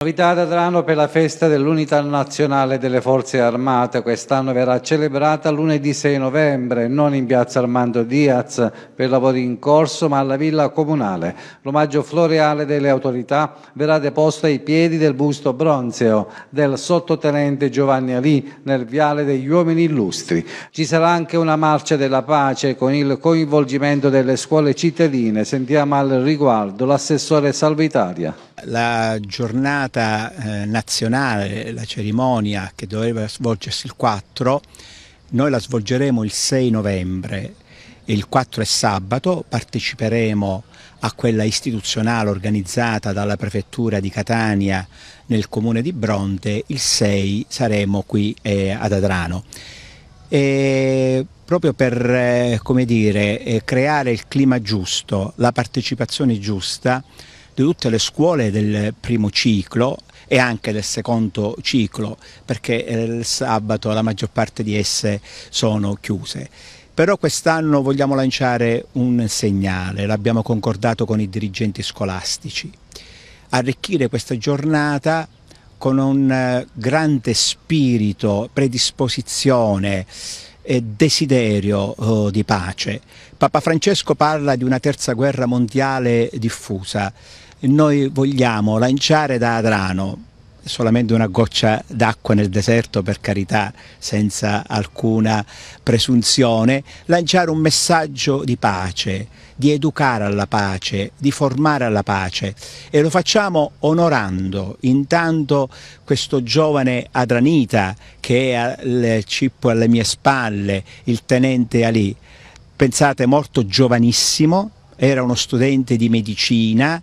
Novità d'Adrano per la festa dell'Unità Nazionale delle Forze Armate. Quest'anno verrà celebrata lunedì 6 novembre, non in piazza Armando Diaz per lavori in corso, ma alla Villa Comunale. L'omaggio floreale delle autorità verrà deposto ai piedi del busto bronzeo del sottotenente Giovanni Ali nel viale degli uomini illustri. Ci sarà anche una marcia della pace con il coinvolgimento delle scuole cittadine. Sentiamo al riguardo l'assessore Salvitaria. La giornata giornata eh, nazionale, la cerimonia che doveva svolgersi il 4, noi la svolgeremo il 6 novembre. Il 4 è sabato, parteciperemo a quella istituzionale organizzata dalla prefettura di Catania nel comune di Bronte, il 6 saremo qui eh, ad Adrano. E proprio per eh, dire, eh, creare il clima giusto, la partecipazione giusta, di tutte le scuole del primo ciclo e anche del secondo ciclo, perché eh, il sabato la maggior parte di esse sono chiuse. Però quest'anno vogliamo lanciare un segnale, l'abbiamo concordato con i dirigenti scolastici, arricchire questa giornata con un eh, grande spirito, predisposizione, e desiderio eh, di pace. Papa Francesco parla di una terza guerra mondiale diffusa noi vogliamo lanciare da Adrano solamente una goccia d'acqua nel deserto per carità senza alcuna presunzione lanciare un messaggio di pace di educare alla pace di formare alla pace e lo facciamo onorando intanto questo giovane adranita che è al cippo alle mie spalle il tenente Ali pensate morto giovanissimo era uno studente di medicina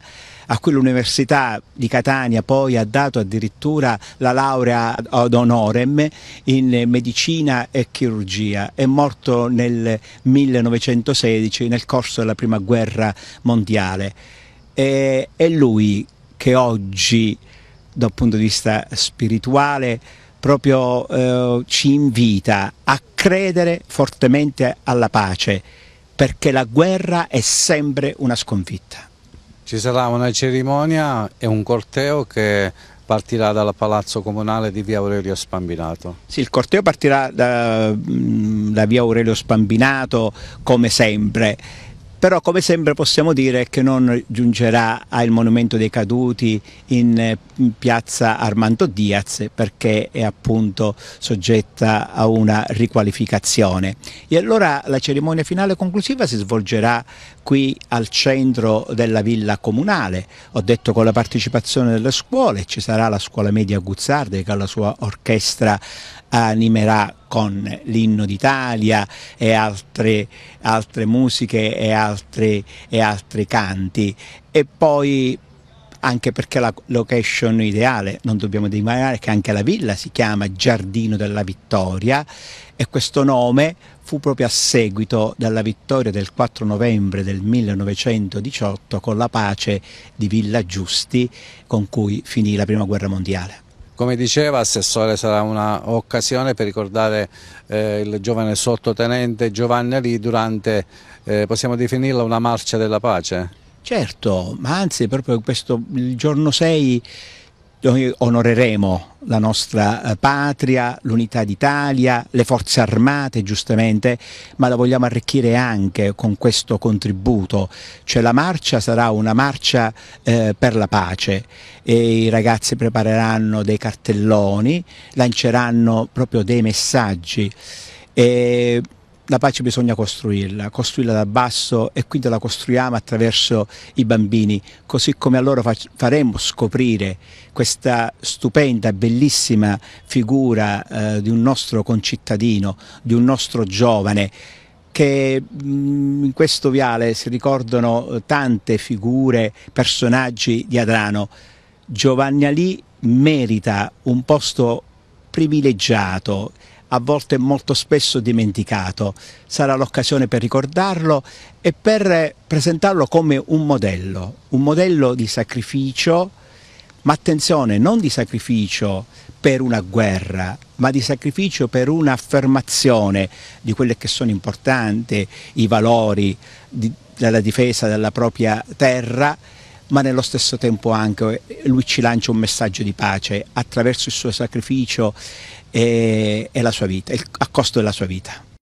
a quell'università di Catania poi ha dato addirittura la laurea ad honorem in medicina e chirurgia. È morto nel 1916 nel corso della prima guerra mondiale. E, è lui che oggi, dal punto di vista spirituale, proprio eh, ci invita a credere fortemente alla pace, perché la guerra è sempre una sconfitta. Ci sarà una cerimonia e un corteo che partirà dal Palazzo Comunale di Via Aurelio Spambinato. Sì, il corteo partirà da, mm, da Via Aurelio Spambinato come sempre però come sempre possiamo dire che non giungerà al Monumento dei Caduti in, in piazza Armando Diaz perché è appunto soggetta a una riqualificazione. E allora la cerimonia finale conclusiva si svolgerà qui al centro della villa comunale, ho detto con la partecipazione delle scuole, ci sarà la scuola media Guzzardi che alla sua orchestra animerà con l'inno d'Italia e altre, altre musiche e altri, e altri canti e poi anche perché la location ideale, non dobbiamo dimenticare che anche la villa si chiama Giardino della Vittoria e questo nome fu proprio a seguito della vittoria del 4 novembre del 1918 con la pace di Villa Giusti con cui finì la Prima Guerra Mondiale. Come diceva Assessore sarà un'occasione per ricordare eh, il giovane sottotenente Giovanni Lì durante, eh, possiamo definirla una marcia della pace? Certo, ma anzi proprio questo, il giorno 6 noi onoreremo la nostra eh, patria, l'unità d'Italia, le forze armate giustamente, ma la vogliamo arricchire anche con questo contributo, cioè la marcia sarà una marcia eh, per la pace e i ragazzi prepareranno dei cartelloni, lanceranno proprio dei messaggi. E la pace bisogna costruirla, costruirla dal basso e quindi la costruiamo attraverso i bambini, così come a loro faremo scoprire questa stupenda, bellissima figura eh, di un nostro concittadino, di un nostro giovane che mm, in questo viale si ricordano eh, tante figure, personaggi di Adrano. Giovanni Alì merita un posto privilegiato a volte molto spesso dimenticato. Sarà l'occasione per ricordarlo e per presentarlo come un modello, un modello di sacrificio, ma attenzione, non di sacrificio per una guerra, ma di sacrificio per un'affermazione di quelle che sono importanti i valori di, della difesa della propria terra ma nello stesso tempo anche eh, lui ci lancia un messaggio di pace attraverso il suo sacrificio e, e la sua vita, il, a costo della sua vita.